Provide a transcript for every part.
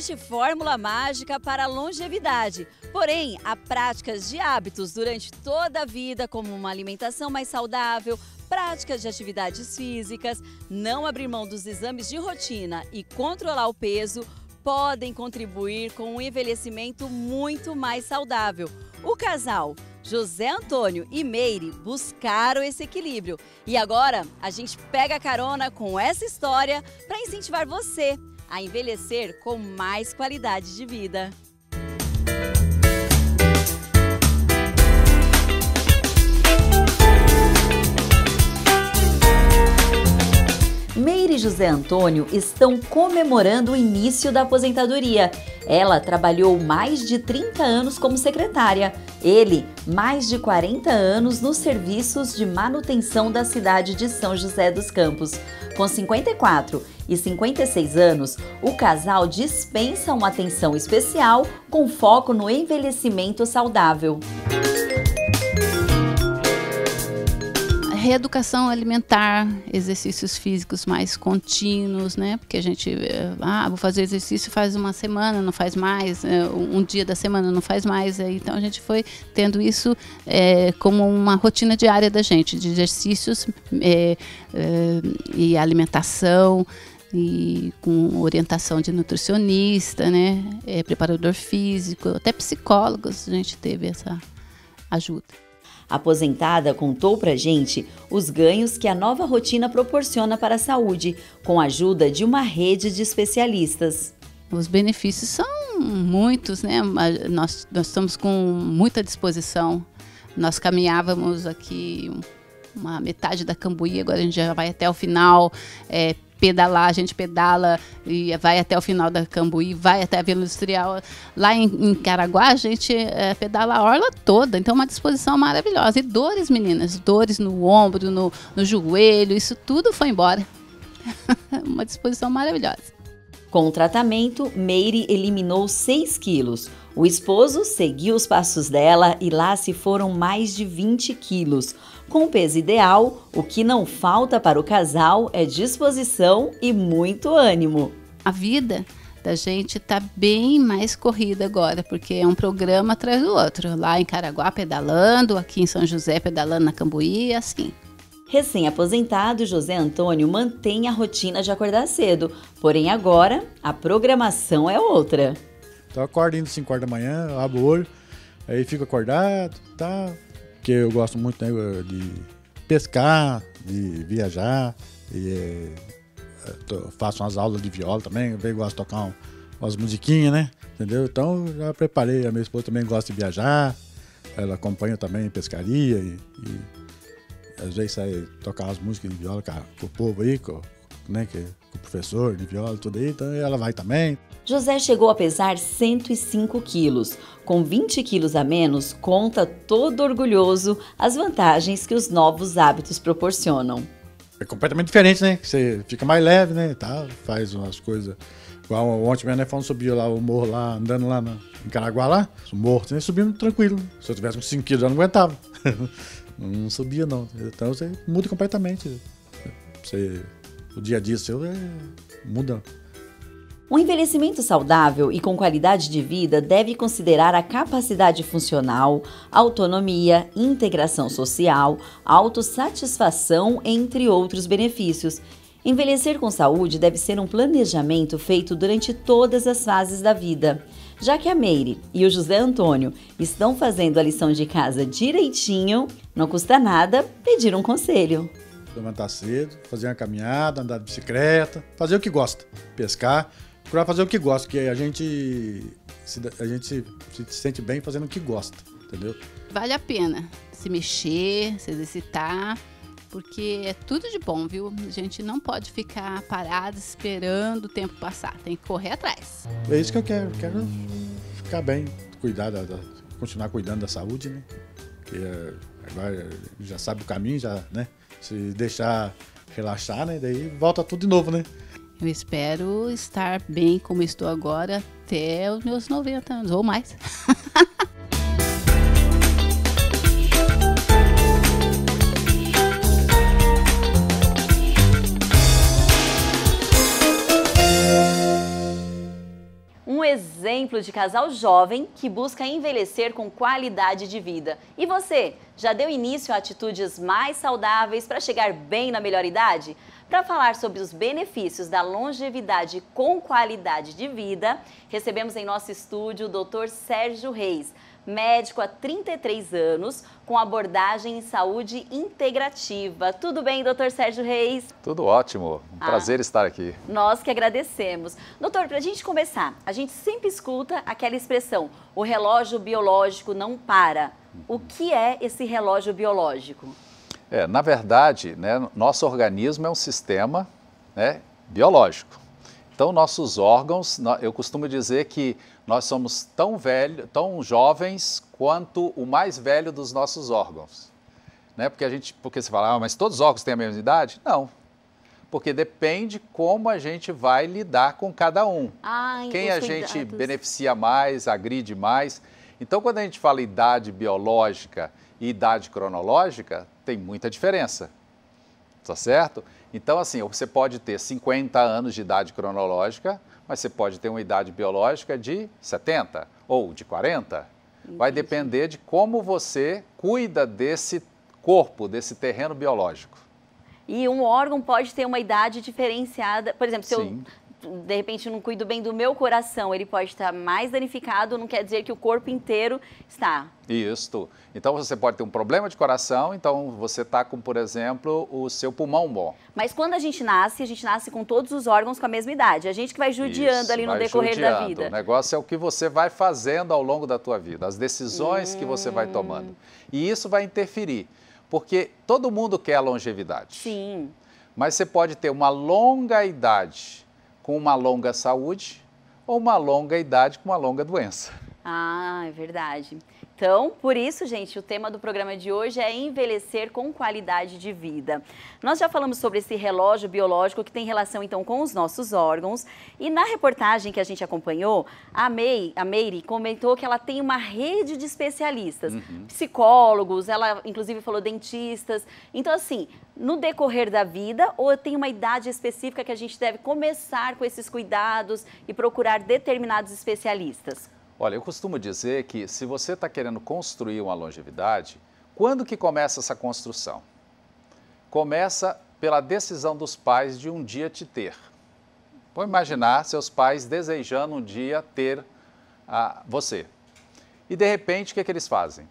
existe fórmula mágica para a longevidade. Porém, há práticas de hábitos durante toda a vida, como uma alimentação mais saudável, práticas de atividades físicas, não abrir mão dos exames de rotina e controlar o peso podem contribuir com um envelhecimento muito mais saudável. O casal José Antônio e Meire buscaram esse equilíbrio. E agora a gente pega carona com essa história para incentivar você a envelhecer com mais qualidade de vida. Meire e José Antônio estão comemorando o início da aposentadoria. Ela trabalhou mais de 30 anos como secretária, ele, mais de 40 anos nos serviços de manutenção da cidade de São José dos Campos. Com 54, e 56 anos, o casal dispensa uma atenção especial com foco no envelhecimento saudável. reeducação alimentar, exercícios físicos mais contínuos, né? Porque a gente, eh, ah, vou fazer exercício faz uma semana, não faz mais, eh, um dia da semana não faz mais. Eh, então a gente foi tendo isso é, como uma rotina diária da gente, de exercícios é, é, e alimentação, e com orientação de nutricionista, né, é, preparador físico, até psicólogos a gente teve essa ajuda. A aposentada contou pra gente os ganhos que a nova rotina proporciona para a saúde, com a ajuda de uma rede de especialistas. Os benefícios são muitos, né? Nós, nós estamos com muita disposição. Nós caminhávamos aqui uma metade da Cambuí, agora a gente já vai até o final, é, pedalar, a gente pedala e vai até o final da Cambuí, vai até a Vila Industrial. Lá em, em Caraguá, a gente é, pedala a orla toda. Então, é uma disposição maravilhosa. E dores, meninas, dores no ombro, no, no joelho, isso tudo foi embora. uma disposição maravilhosa. Com o tratamento, Meire eliminou 6 quilos. O esposo seguiu os passos dela e lá se foram mais de 20 quilos. Com peso ideal, o que não falta para o casal é disposição e muito ânimo. A vida da gente tá bem mais corrida agora, porque é um programa atrás do outro. Lá em Caraguá pedalando, aqui em São José pedalando na Cambuí, assim. Recém-aposentado, José Antônio mantém a rotina de acordar cedo, porém agora a programação é outra. Então acordo indo 5 horas da manhã, abro o olho, aí fico acordado, tá, porque eu gosto muito né, de pescar, de viajar. E, é, é, tô, faço umas aulas de viola também. Eu gosto de tocar um, umas musiquinhas, né? Entendeu? Então já preparei. A minha esposa também gosta de viajar. Ela acompanha também pescaria. E, e às vezes sai tocar umas músicas de viola com, com o povo aí, com, né? Que, com o professor de viola, tudo aí, então ela vai também. José chegou a pesar 105 quilos. Com 20 quilos a menos, conta todo orgulhoso as vantagens que os novos hábitos proporcionam. É completamente diferente, né? Você fica mais leve, né? Tá? Faz umas coisas. Igual ontem mesmo, né? Falando, subiu lá o morro lá, andando lá na, em Caraguá lá, morto, né? Subindo tranquilo. Se eu tivesse uns 5 quilos, eu não aguentava. não subia, não. Então você muda completamente. Você o dia a dia seu é, muda. Um envelhecimento saudável e com qualidade de vida deve considerar a capacidade funcional, autonomia, integração social, autossatisfação, entre outros benefícios. Envelhecer com saúde deve ser um planejamento feito durante todas as fases da vida. Já que a Meire e o José Antônio estão fazendo a lição de casa direitinho, não custa nada pedir um conselho levantar cedo, fazer uma caminhada, andar de bicicleta, fazer o que gosta, pescar, procurar fazer o que gosta, que a gente se, a gente se, se sente bem fazendo o que gosta, entendeu? Vale a pena se mexer, se exercitar, porque é tudo de bom, viu? A gente não pode ficar parado esperando o tempo passar, tem que correr atrás. É isso que eu quero, quero ficar bem, cuidar da, da continuar cuidando da saúde, né? Porque eh, agora já sabe o caminho, já, né? se deixar relaxar, né? Daí volta tudo de novo, né? Eu espero estar bem como estou agora até os meus 90 anos ou mais. exemplo de casal jovem que busca envelhecer com qualidade de vida. E você, já deu início a atitudes mais saudáveis para chegar bem na melhor idade? Para falar sobre os benefícios da longevidade com qualidade de vida, recebemos em nosso estúdio o Dr. Sérgio Reis, médico há 33 anos, com abordagem em saúde integrativa. Tudo bem, doutor Sérgio Reis? Tudo ótimo, um ah, prazer estar aqui. Nós que agradecemos. Doutor, para a gente começar, a gente sempre escuta aquela expressão, o relógio biológico não para. O que é esse relógio biológico? É, na verdade, né, nosso organismo é um sistema né, biológico. Então, nossos órgãos, eu costumo dizer que nós somos tão, velho, tão jovens quanto o mais velho dos nossos órgãos. Né? Porque a gente, porque você fala, ah, mas todos os órgãos têm a mesma idade? Não. Porque depende como a gente vai lidar com cada um. Ai, ah, Quem a gente cuidados. beneficia mais, agride mais. Então, quando a gente fala idade biológica e idade cronológica, tem muita diferença tá certo? Então, assim, você pode ter 50 anos de idade cronológica, mas você pode ter uma idade biológica de 70 ou de 40. Entendi. Vai depender de como você cuida desse corpo, desse terreno biológico. E um órgão pode ter uma idade diferenciada. Por exemplo, se Sim. eu de repente não cuido bem do meu coração, ele pode estar mais danificado, não quer dizer que o corpo inteiro está. Isso. Então você pode ter um problema de coração, então você está com, por exemplo, o seu pulmão bom. Mas quando a gente nasce, a gente nasce com todos os órgãos com a mesma idade. A gente que vai judiando Isso, ali no decorrer judiando. da vida. O negócio é o que você vai fazendo ao longo da tua vida, as decisões hum... que você vai tomando. Hum. E isso vai interferir, porque todo mundo quer longevidade. Sim. Mas você pode ter uma longa idade com uma longa saúde ou uma longa idade com uma longa doença. Ah, é verdade. Então, por isso, gente, o tema do programa de hoje é envelhecer com qualidade de vida. Nós já falamos sobre esse relógio biológico que tem relação então com os nossos órgãos e na reportagem que a gente acompanhou, a May, a Meire comentou que ela tem uma rede de especialistas, uhum. psicólogos, ela inclusive falou dentistas. Então, assim, no decorrer da vida ou tem uma idade específica que a gente deve começar com esses cuidados e procurar determinados especialistas? Olha, eu costumo dizer que se você está querendo construir uma longevidade, quando que começa essa construção? Começa pela decisão dos pais de um dia te ter. Vou imaginar seus pais desejando um dia ter ah, você. E de repente, o que, é que eles fazem?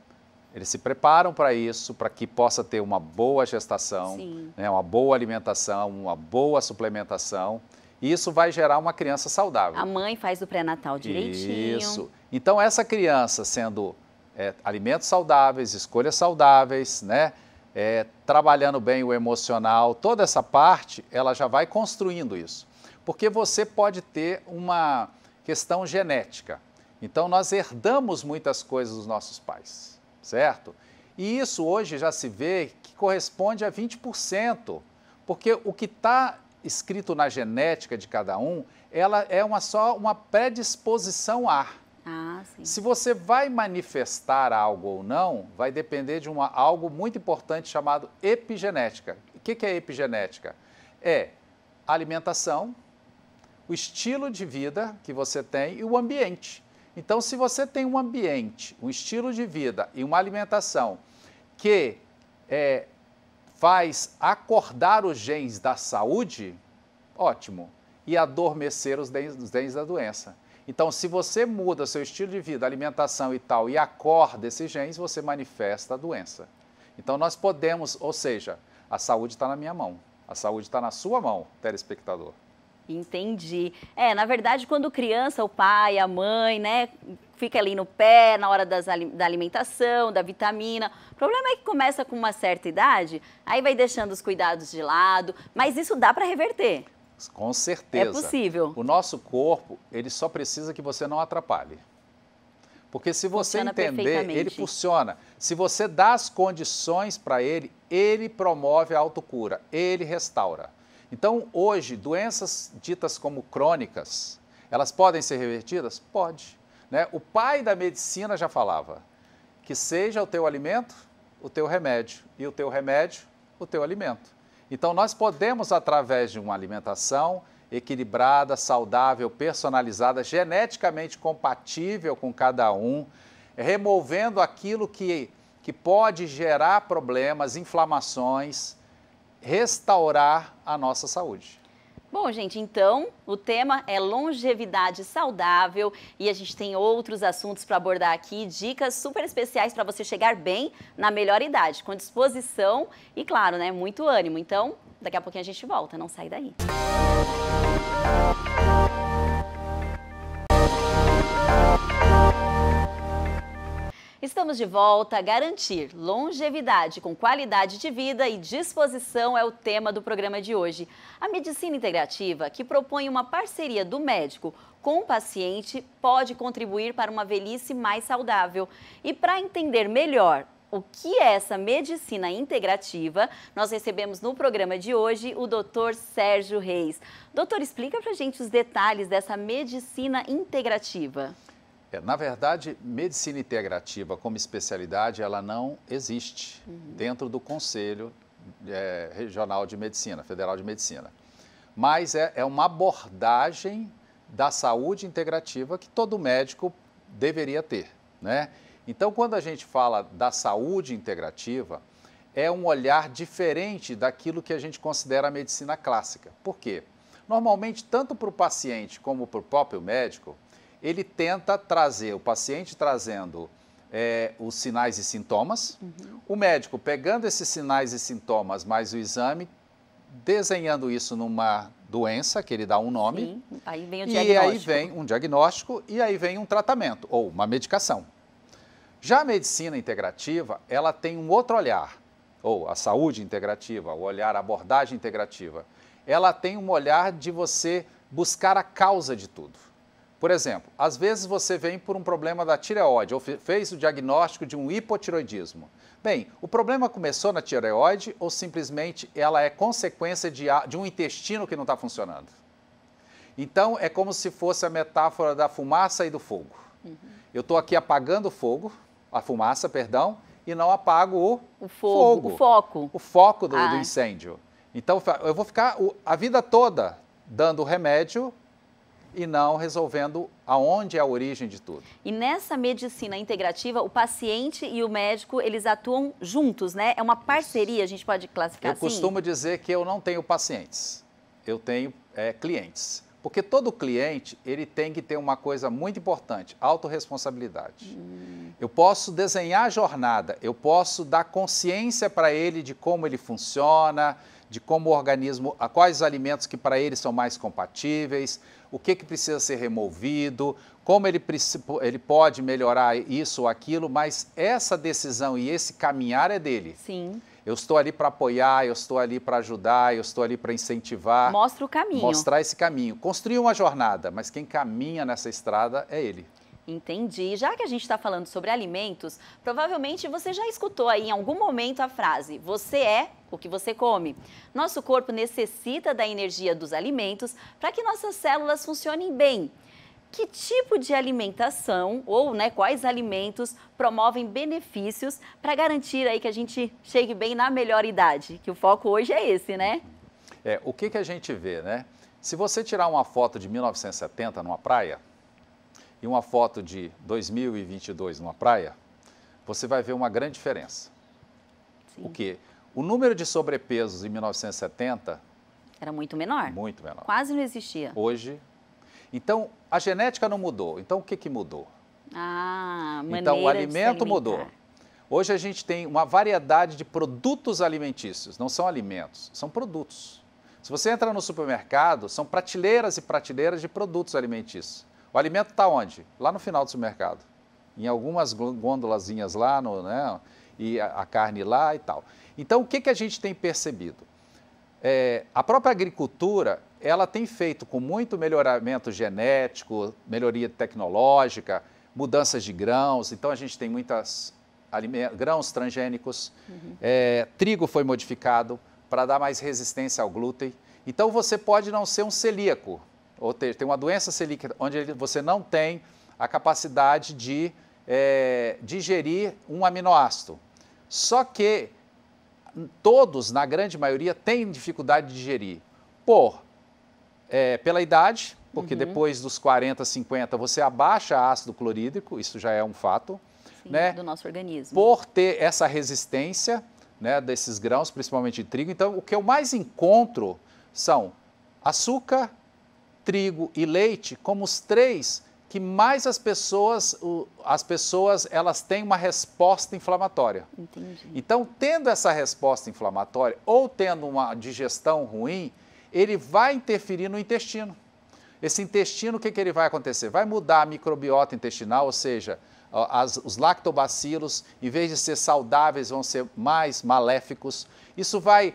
Eles se preparam para isso, para que possa ter uma boa gestação, né, uma boa alimentação, uma boa suplementação. E isso vai gerar uma criança saudável. A mãe faz o pré-natal direitinho. Isso. Então, essa criança sendo é, alimentos saudáveis, escolhas saudáveis, né? É, trabalhando bem o emocional, toda essa parte, ela já vai construindo isso. Porque você pode ter uma questão genética. Então, nós herdamos muitas coisas dos nossos pais, certo? E isso hoje já se vê que corresponde a 20%, porque o que está escrito na genética de cada um, ela é uma só uma predisposição a. Ah, Se você vai manifestar algo ou não, vai depender de uma, algo muito importante chamado epigenética. O que, que é epigenética? É alimentação, o estilo de vida que você tem e o ambiente. Então, se você tem um ambiente, um estilo de vida e uma alimentação que é, faz acordar os genes da saúde, ótimo, e adormecer os genes da doença. Então, se você muda seu estilo de vida, alimentação e tal, e acorda esses genes, você manifesta a doença. Então, nós podemos, ou seja, a saúde está na minha mão, a saúde está na sua mão, telespectador. Entendi. É, na verdade, quando criança, o pai, a mãe, né, fica ali no pé na hora das, da alimentação, da vitamina. O problema é que começa com uma certa idade, aí vai deixando os cuidados de lado, mas isso dá para reverter. Com é certeza. É possível. O nosso corpo, ele só precisa que você não atrapalhe. Porque se você funciona entender, ele funciona. Se você dá as condições para ele, ele promove a autocura, ele restaura. Então, hoje, doenças ditas como crônicas, elas podem ser revertidas? Pode. Né? O pai da medicina já falava que seja o teu alimento o teu remédio e o teu remédio o teu alimento. Então nós podemos através de uma alimentação equilibrada, saudável, personalizada, geneticamente compatível com cada um, removendo aquilo que, que pode gerar problemas, inflamações, restaurar a nossa saúde. Bom, gente, então o tema é longevidade saudável e a gente tem outros assuntos para abordar aqui, dicas super especiais para você chegar bem na melhor idade, com disposição e, claro, né, muito ânimo. Então, daqui a pouquinho a gente volta, não sai daí. Música Estamos de volta. a Garantir longevidade com qualidade de vida e disposição é o tema do programa de hoje. A medicina integrativa, que propõe uma parceria do médico com o paciente, pode contribuir para uma velhice mais saudável. E para entender melhor o que é essa medicina integrativa, nós recebemos no programa de hoje o doutor Sérgio Reis. Doutor, explica para gente os detalhes dessa medicina integrativa. É, na verdade, medicina integrativa como especialidade, ela não existe uhum. dentro do Conselho é, Regional de Medicina, Federal de Medicina. Mas é, é, uma abordagem da saúde integrativa que todo médico deveria ter, né? Então, quando a gente fala da saúde integrativa, é um olhar diferente daquilo que a gente considera a medicina clássica. Por quê? Normalmente, tanto para o paciente como para o próprio médico, ele tenta trazer, o paciente trazendo é, os sinais e sintomas, uhum. o médico pegando esses sinais e sintomas mais o exame, desenhando isso numa doença, que ele dá um nome. Sim. Aí vem o diagnóstico. E aí vem um diagnóstico e aí vem um tratamento ou uma medicação. Já a medicina integrativa, ela tem um outro olhar, ou a saúde integrativa, o olhar, a abordagem integrativa. Ela tem um olhar de você buscar a causa de tudo. Por exemplo, às vezes você vem por um problema da tireoide ou fez o diagnóstico de um hipotiroidismo. Bem, o problema começou na tireoide ou simplesmente ela é consequência de, de um intestino que não está funcionando? Então, é como se fosse a metáfora da fumaça e do fogo. Uhum. Eu estou aqui apagando o fogo, a fumaça, perdão, e não apago o, o fogo, fogo, O foco. O foco do, ah. do incêndio. Então, eu vou ficar a vida toda dando remédio e não resolvendo aonde é a origem de tudo. E nessa medicina integrativa, o paciente e o médico, eles atuam juntos, né? É uma parceria, a gente pode classificar eu assim? Eu costumo dizer que eu não tenho pacientes, eu tenho é, clientes. Porque todo cliente, ele tem que ter uma coisa muito importante, autorresponsabilidade. Hum. Eu posso desenhar a jornada, eu posso dar consciência para ele de como ele funciona, de como o organismo, a quais alimentos que para ele são mais compatíveis, o que, que precisa ser removido, como ele, ele pode melhorar isso ou aquilo, mas essa decisão e esse caminhar é dele. Sim. Eu estou ali para apoiar, eu estou ali para ajudar, eu estou ali para incentivar. Mostra o caminho. Mostrar esse caminho. Construir uma jornada, mas quem caminha nessa estrada é ele. Entendi. Já que a gente está falando sobre alimentos, provavelmente você já escutou aí em algum momento a frase: você é o que você come. Nosso corpo necessita da energia dos alimentos para que nossas células funcionem bem. Que tipo de alimentação ou né, quais alimentos promovem benefícios para garantir aí que a gente chegue bem na melhor idade? Que o foco hoje é esse, né? É, o que, que a gente vê, né? Se você tirar uma foto de 1970 numa praia, e uma foto de 2022 numa praia, você vai ver uma grande diferença. Sim. O quê? O número de sobrepesos em 1970 era muito menor. Muito menor. Quase não existia. Hoje. Então, a genética não mudou. Então, o que, que mudou? Ah, Então, o alimento mudou. Hoje a gente tem uma variedade de produtos alimentícios. Não são alimentos, são produtos. Se você entra no supermercado, são prateleiras e prateleiras de produtos alimentícios. O alimento está onde? Lá no final do supermercado. Em algumas gôndolazinhas lá, no, né? e a, carne lá e tal. Então, o que, que a gente tem percebido? É, a própria agricultura, ela tem feito com muito melhoramento genético, melhoria tecnológica, mudanças de grãos. Então, a gente tem muitas grãos transgênicos, uhum. é, trigo foi modificado para dar mais resistência ao glúten. Então, você pode não ser um celíaco, ou ter tem uma doença celíaca onde você não tem a capacidade de é, digerir um aminoácido. Só que todos, na grande maioria, têm dificuldade de digerir por é, pela idade, porque uhum. depois dos 40, 50 você abaixa ácido clorídrico, isso já é um fato, Sim, né? Do nosso organismo. Por ter essa resistência, né, desses grãos, principalmente de trigo. Então, o que eu mais encontro são açúcar, trigo e leite como os três que mais as pessoas, as pessoas elas têm uma resposta inflamatória. Entendi. Então, tendo essa resposta inflamatória ou tendo uma digestão ruim, ele vai interferir no intestino. Esse intestino, o que, que ele vai acontecer? Vai mudar a microbiota intestinal, ou seja, as, os lactobacilos, em vez de ser saudáveis, vão ser mais maléficos. Isso vai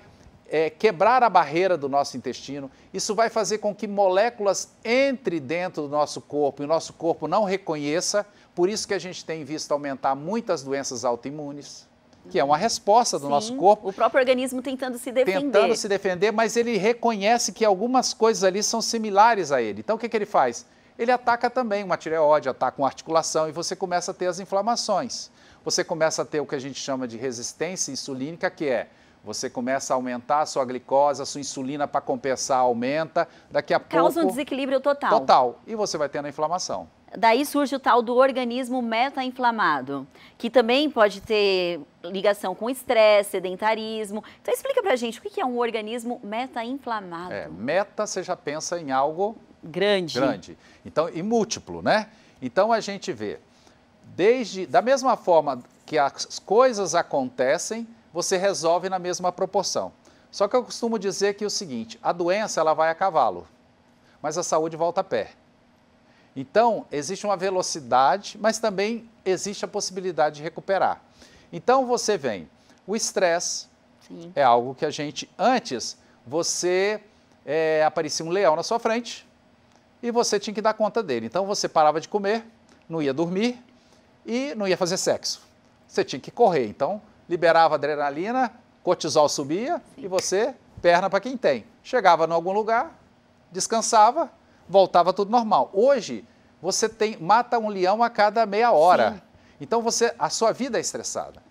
é, quebrar a barreira do nosso intestino. Isso vai fazer com que moléculas entre dentro do nosso corpo e o nosso corpo não reconheça. Por isso que a gente tem visto aumentar muitas doenças autoimunes que é uma resposta do Sim, nosso corpo. O próprio organismo tentando se defender. Tentando se defender, mas ele reconhece que algumas coisas ali são similares a ele. Então o que, que ele faz? Ele ataca também uma tireoide, ataca uma articulação e você começa a ter as inflamações. Você começa a ter o que a gente chama de resistência insulínica, que é você começa a aumentar a sua glicose, a sua insulina para compensar aumenta, daqui a Causa pouco... Causa um desequilíbrio total. Total, e você vai tendo a inflamação. Daí surge o tal do organismo meta-inflamado, que também pode ter ligação com estresse, sedentarismo. Então explica pra gente, o que é um organismo meta-inflamado? É, meta, você já pensa em algo... Grande. Grande. Então, e múltiplo, né? Então a gente vê, desde da mesma forma que as coisas acontecem, você resolve na mesma proporção. Só que eu costumo dizer que é o seguinte, a doença ela vai a cavalo, mas a saúde volta a pé. Então, existe uma velocidade, mas também existe a possibilidade de recuperar. Então, você vem, o estresse é algo que a gente, antes, você é, aparecia um leão na sua frente e você tinha que dar conta dele. Então, você parava de comer, não ia dormir e não ia fazer sexo. Você tinha que correr. Então, liberava adrenalina, cortisol subia Sim. e você, perna para quem tem. Chegava em algum lugar, descansava, voltava tudo normal. Hoje, você tem mata um leão a cada meia hora. Sim. Então você, a sua vida é estressada.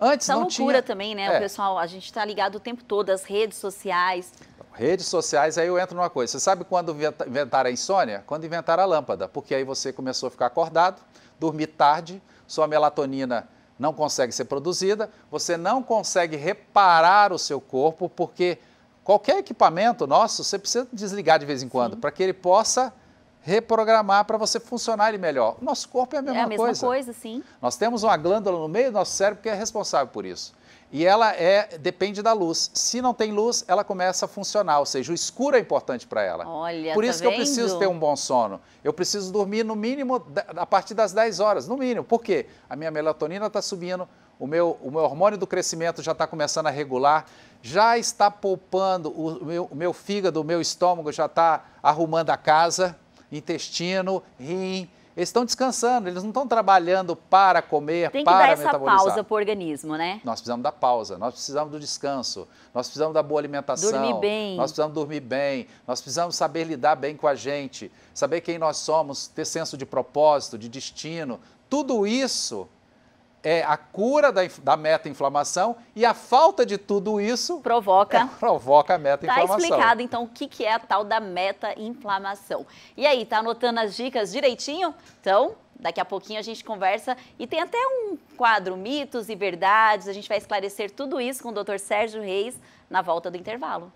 Antes Essa não loucura tinha... também, né, é. o pessoal? A gente está ligado o tempo todo às redes sociais. Redes sociais, aí eu entro numa coisa. Você sabe quando inventaram a insônia? Quando inventaram a lâmpada, porque aí você começou a ficar acordado, dormir tarde, sua melatonina não consegue ser produzida, você não consegue reparar o seu corpo, porque qualquer equipamento nosso você precisa desligar de vez em quando, para que ele possa reprogramar para você funcionar ele melhor. nosso corpo é a mesma coisa. É a mesma coisa. coisa, sim. Nós temos uma glândula no meio do nosso cérebro que é responsável por isso e ela é depende da luz. Se não tem luz, ela começa a funcionar, ou seja, o escuro é importante para ela. Olha, Por tá isso tá que vendo? eu preciso ter um bom sono. Eu preciso dormir no mínimo a partir das 10 horas, no mínimo. Por quê? A minha melatonina está subindo, o meu, o meu hormônio do crescimento já está começando a regular, já está poupando, o meu, o meu fígado, o meu estômago já está arrumando a casa, intestino, rim, eles estão descansando, eles não estão trabalhando para comer, Tem que dar essa pausa para o organismo, né? Nós precisamos da pausa, nós precisamos do descanso, nós precisamos da boa alimentação. Dormir bem. Nós precisamos dormir bem, nós precisamos saber lidar bem com a gente, saber quem nós somos, ter senso de propósito, de destino. Tudo isso é a cura da, da meta-inflamação e a falta de tudo isso provoca, é, provoca a tá meta-inflamação. Está explicado, então, o que, que é a tal da meta-inflamação. E aí, tá anotando as dicas direitinho? Então, Daqui a pouquinho a gente conversa e tem até um quadro Mitos e Verdades. A gente vai esclarecer tudo isso com o Dr. Sérgio Reis na volta do intervalo.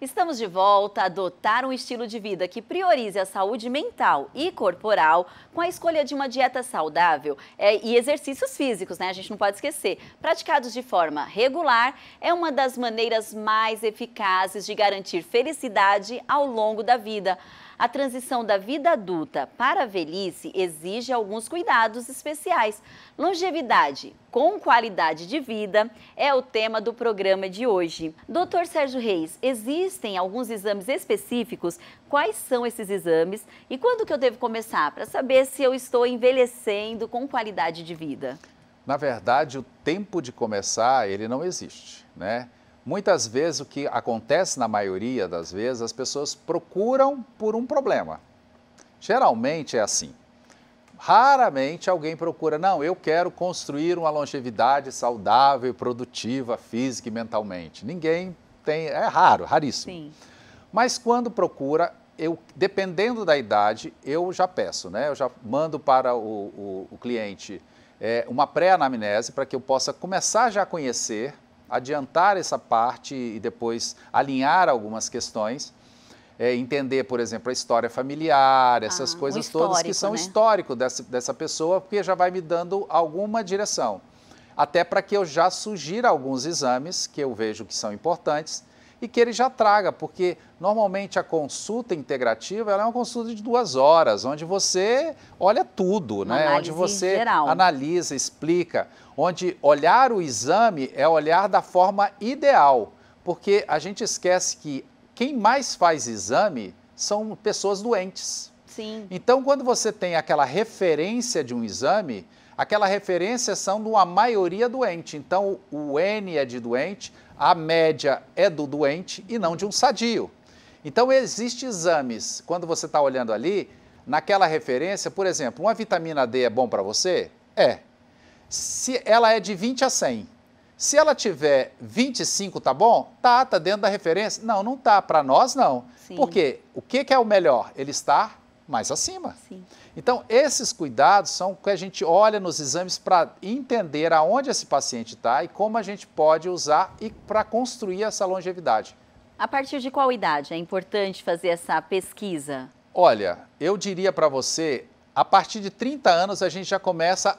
Estamos de volta a adotar um estilo de vida que priorize a saúde mental e corporal com a escolha de uma dieta saudável é, e exercícios físicos, né? A gente não pode esquecer. Praticados de forma regular, é uma das maneiras mais eficazes de garantir felicidade ao longo da vida. A transição da vida adulta para a velhice exige alguns cuidados especiais. Longevidade com qualidade de vida é o tema do programa de hoje. Dr. Sérgio Reis, existem alguns exames específicos? Quais são esses exames e quando que eu devo começar para saber se eu estou envelhecendo com qualidade de vida? Na verdade, o tempo de começar, ele não existe, né? Muitas vezes o que acontece na maioria das vezes, as pessoas procuram por um problema. Geralmente é assim. Raramente alguém procura, não, eu quero construir uma longevidade saudável, produtiva, física e mentalmente. Ninguém tem, é raro, raríssimo. Sim. Mas quando procura, eu, dependendo da idade, eu já peço, né? Eu já mando para o, o, o cliente é, uma pré-anamnese para que eu possa começar já a conhecer adiantar essa parte e depois alinhar algumas questões. É, entender, por exemplo, a história familiar, essas ah, coisas todas que são né? histórico dessa, dessa pessoa, porque já vai me dando alguma direção. Até para que eu já sugira alguns exames que eu vejo que são importantes e que ele já traga, porque normalmente a consulta integrativa é uma consulta de duas horas, onde você olha tudo, uma né? onde você geral. analisa, explica, onde olhar o exame é olhar da forma ideal, porque a gente esquece que quem mais faz exame são pessoas doentes. Sim. Então, quando você tem aquela referência de um exame, aquela referência são de uma maioria doente. Então, o N é de doente, a média é do doente e não de um sadio. Então, existem exames, quando você está olhando ali, naquela referência, por exemplo, uma vitamina D é bom para você? É. Se ela é de 20 a 100. Se ela tiver 25, tá bom? Tá, tá dentro da referência? Não, não tá. Para nós, não. Sim. Por quê? O que, que é o melhor? Ele estar mais acima. Sim. Então, esses cuidados são que a gente olha nos exames para entender aonde esse paciente está e como a gente pode usar e para construir essa longevidade. A partir de qual idade é importante fazer essa pesquisa? Olha, eu diria para você, a partir de 30 anos a gente já começa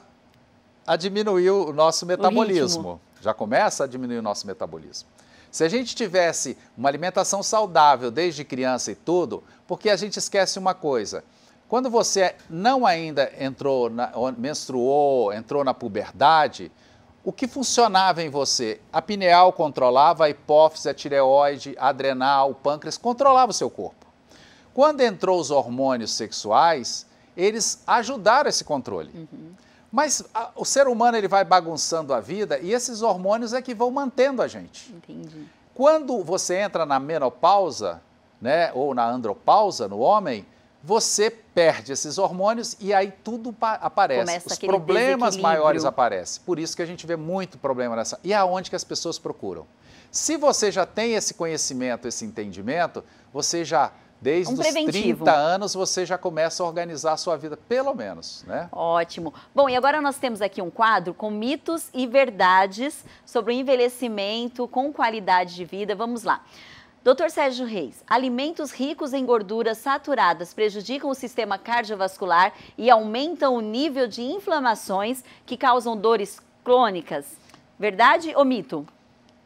a diminuir o nosso metabolismo. O já começa a diminuir o nosso metabolismo. Se a gente tivesse uma alimentação saudável desde criança e tudo, porque a gente esquece uma coisa. Quando você não ainda entrou, na, menstruou, entrou na puberdade, o que funcionava em você? A pineal controlava a hipófise, a tireoide, a adrenal, o pâncreas, controlava o seu corpo. Quando entrou os hormônios sexuais, eles ajudaram esse controle. Uhum. Mas a, o ser humano ele vai bagunçando a vida e esses hormônios é que vão mantendo a gente. Entendi. Quando você entra na menopausa, né, ou na andropausa no homem, você perde esses hormônios e aí tudo aparece. Começa Os problemas maiores aparecem. Por isso que a gente vê muito problema nessa. E aonde que as pessoas procuram? Se você já tem esse conhecimento, esse entendimento, você já Desde um os 30 anos você já começa a organizar a sua vida, pelo menos, né? Ótimo. Bom, e agora nós temos aqui um quadro com mitos e verdades sobre o envelhecimento com qualidade de vida. Vamos lá. Dr. Sérgio Reis, alimentos ricos em gorduras saturadas prejudicam o sistema cardiovascular e aumentam o nível de inflamações que causam dores crônicas. Verdade ou mito?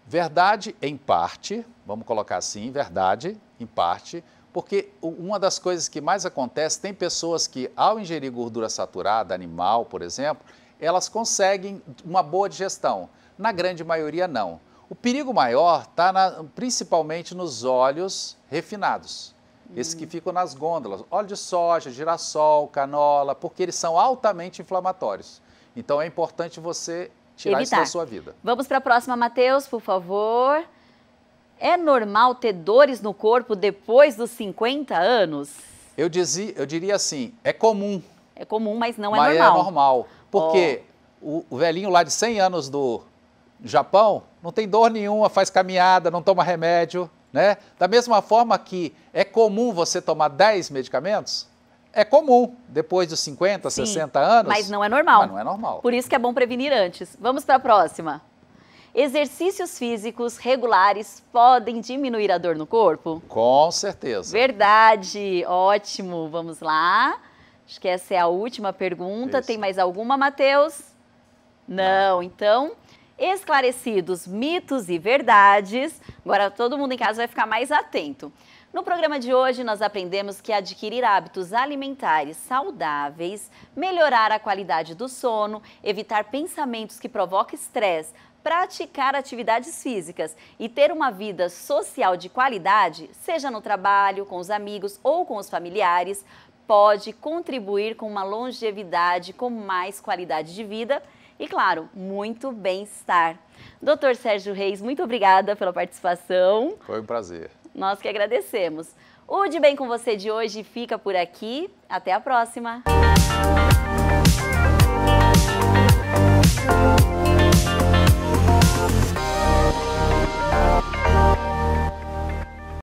Verdade em parte, vamos colocar assim, verdade em parte, porque uma das coisas que mais acontece, tem pessoas que ao ingerir gordura saturada, animal, por exemplo, elas conseguem uma boa digestão. Na grande maioria, não. O perigo maior está principalmente nos óleos refinados, esses que hum. ficam nas gôndolas, óleo de soja, girassol, canola, porque eles são altamente inflamatórios. Então é importante você tirar Evitar. isso da sua vida. Vamos para a próxima, Matheus, por favor. É normal ter dores no corpo depois dos 50 anos? Eu, dizia, eu diria assim, é comum. É comum, mas não é mas normal. Mas é normal, porque oh. o, o velhinho lá de 100 anos do Japão, não tem dor nenhuma, faz caminhada, não toma remédio, né? Da mesma forma que é comum você tomar 10 medicamentos, é comum depois dos 50, Sim, 60 anos. Mas não é normal. Mas não é normal. Por isso que é bom prevenir antes. Vamos para a próxima. Exercícios físicos regulares podem diminuir a dor no corpo? Com certeza. Verdade. Ótimo. Vamos lá. Acho que essa é a última pergunta. Isso. Tem mais alguma, Matheus? Não. Não. Então, esclarecidos mitos e verdades. Agora todo mundo em casa vai ficar mais atento. No programa de hoje, nós aprendemos que adquirir hábitos alimentares saudáveis, melhorar a qualidade do sono, evitar pensamentos que provocam estresse, praticar atividades físicas e ter uma vida social de qualidade, seja no trabalho, com os amigos ou com os familiares, pode contribuir com uma longevidade com mais qualidade de vida e, claro, muito bem-estar. Doutor Sérgio Reis, muito obrigada pela participação. Foi um prazer. Nós que agradecemos. O De Bem Com Você de hoje fica por aqui. Até a próxima.